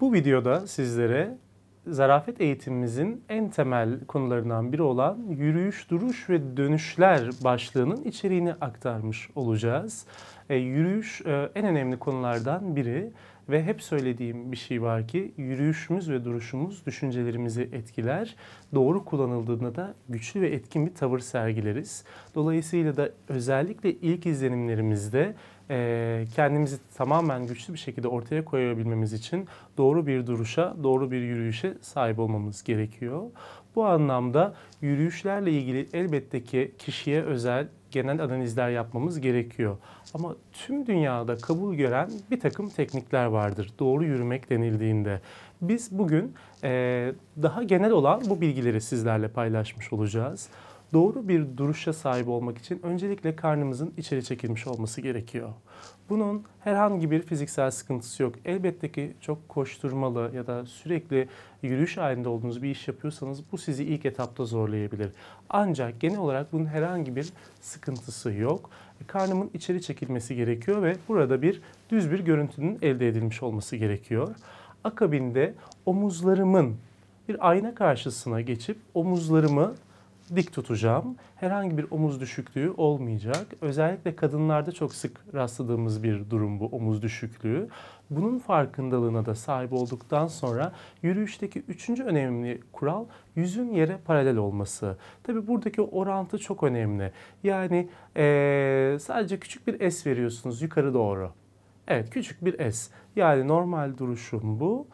Bu videoda sizlere zarafet eğitimimizin en temel konularından biri olan yürüyüş, duruş ve dönüşler başlığının içeriğini aktarmış olacağız. E, yürüyüş e, en önemli konulardan biri ve hep söylediğim bir şey var ki yürüyüşümüz ve duruşumuz düşüncelerimizi etkiler. Doğru kullanıldığında da güçlü ve etkin bir tavır sergileriz. Dolayısıyla da özellikle ilk izlenimlerimizde e, kendimizi tamamen güçlü bir şekilde ortaya koyabilmemiz için doğru bir duruşa, doğru bir yürüyüşe sahip olmamız gerekiyor. Bu anlamda yürüyüşlerle ilgili elbette ki kişiye özel genel analizler yapmamız gerekiyor. Ama tüm dünyada kabul gören bir takım teknikler vardır doğru yürümek denildiğinde. Biz bugün e, daha genel olan bu bilgileri sizlerle paylaşmış olacağız. Doğru bir duruşa sahip olmak için öncelikle karnımızın içeri çekilmiş olması gerekiyor. Bunun herhangi bir fiziksel sıkıntısı yok. Elbette ki çok koşturmalı ya da sürekli yürüyüş halinde olduğunuz bir iş yapıyorsanız bu sizi ilk etapta zorlayabilir. Ancak genel olarak bunun herhangi bir sıkıntısı yok. Karnımın içeri çekilmesi gerekiyor ve burada bir düz bir görüntünün elde edilmiş olması gerekiyor. Akabinde omuzlarımın bir ayna karşısına geçip omuzlarımı dik tutacağım. Herhangi bir omuz düşüklüğü olmayacak. Özellikle kadınlarda çok sık rastladığımız bir durum bu omuz düşüklüğü. Bunun farkındalığına da sahip olduktan sonra yürüyüşteki üçüncü önemli kural yüzün yere paralel olması. Tabi buradaki orantı çok önemli. Yani ee, sadece küçük bir es veriyorsunuz yukarı doğru. Evet küçük bir es. Yani normal duruşum bu.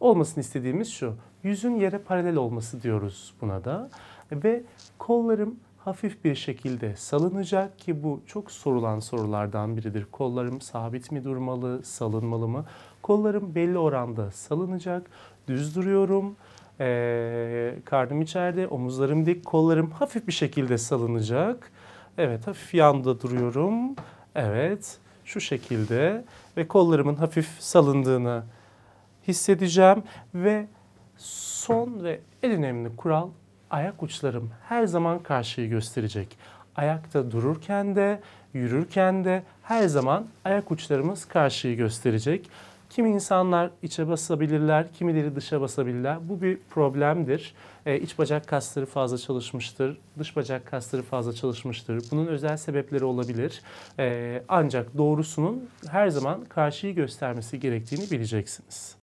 Olmasını istediğimiz şu. Yüzün yere paralel olması diyoruz buna da ve kollarım hafif bir şekilde salınacak ki bu çok sorulan sorulardan biridir. Kollarım sabit mi durmalı, salınmalı mı? Kollarım belli oranda salınacak, düz duruyorum, ee, karnım içeride, omuzlarım dik, kollarım hafif bir şekilde salınacak. Evet, hafif yanda duruyorum. Evet, şu şekilde ve kollarımın hafif salındığını hissedeceğim ve son ve en önemli kural ayak uçlarım her zaman karşıyı gösterecek. Ayakta dururken de, yürürken de her zaman ayak uçlarımız karşıyı gösterecek. Kimi insanlar içe basabilirler, kimileri dışa basabilirler. Bu bir problemdir. Ee, iç bacak kasları fazla çalışmıştır, dış bacak kasları fazla çalışmıştır. Bunun özel sebepleri olabilir. Ee, ancak doğrusunun her zaman karşıyı göstermesi gerektiğini bileceksiniz.